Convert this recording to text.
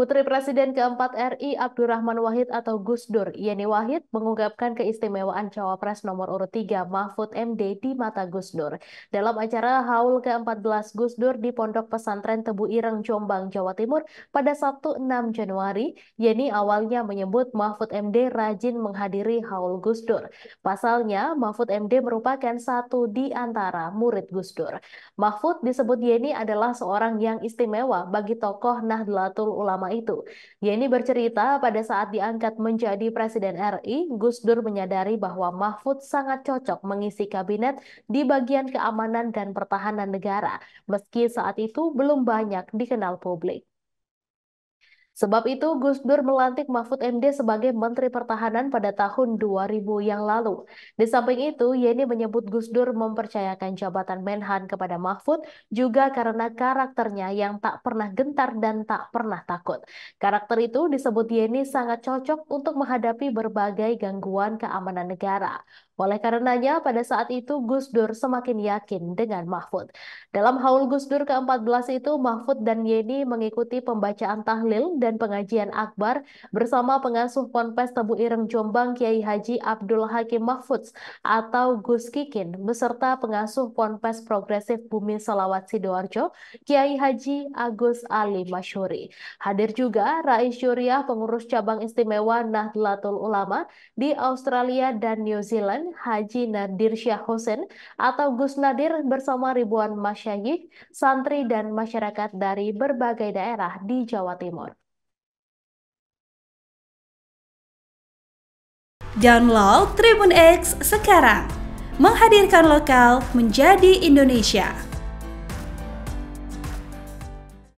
Putri Presiden keempat RI Abdurrahman Wahid atau Gus Dur, Yeni Wahid, mengungkapkan keistimewaan cawapres nomor urut 3 Mahfud MD di mata Gus Dur. Dalam acara Haul ke-14 Gus Dur di Pondok Pesantren Tebu Ireng, Jombang, Jawa Timur pada Sabtu 6 Januari, Yeni awalnya menyebut Mahfud MD rajin menghadiri Haul Gus Dur. Pasalnya, Mahfud MD merupakan satu di antara murid Gus Dur. Mahfud disebut Yeni adalah seorang yang istimewa bagi tokoh Nahdlatul Ulama itu. Yeni bercerita pada saat diangkat menjadi Presiden RI, Gus Dur menyadari bahwa Mahfud sangat cocok mengisi kabinet di bagian keamanan dan pertahanan negara, meski saat itu belum banyak dikenal publik. Sebab itu Gus Dur melantik Mahfud MD sebagai Menteri Pertahanan pada tahun 2000 yang lalu. Di samping itu, Yeni menyebut Gus Dur mempercayakan jabatan Menhan kepada Mahfud juga karena karakternya yang tak pernah gentar dan tak pernah takut. Karakter itu disebut Yeni sangat cocok untuk menghadapi berbagai gangguan keamanan negara. Oleh karenanya, pada saat itu Gus Dur semakin yakin dengan Mahfud. Dalam haul Gus Dur ke-14 itu, Mahfud dan Yeni mengikuti pembacaan tahlil dan pengajian akbar bersama pengasuh Ponpes Tebu Ireng Jombang Kiai Haji Abdul Hakim Mahfud atau Gus Kikin, beserta pengasuh Ponpes Progresif Bumi Salawat Sidoarjo, Kiai Haji Agus Ali Masyuri. Hadir juga Rais Syuriah, pengurus cabang istimewa Nahdlatul Ulama di Australia dan New Zealand, Haji Nadir Syah Husin, atau Gus Nadir bersama ribuan masyayikh, santri, dan masyarakat dari berbagai daerah di Jawa Timur. Download Tribun X sekarang, menghadirkan lokal menjadi Indonesia.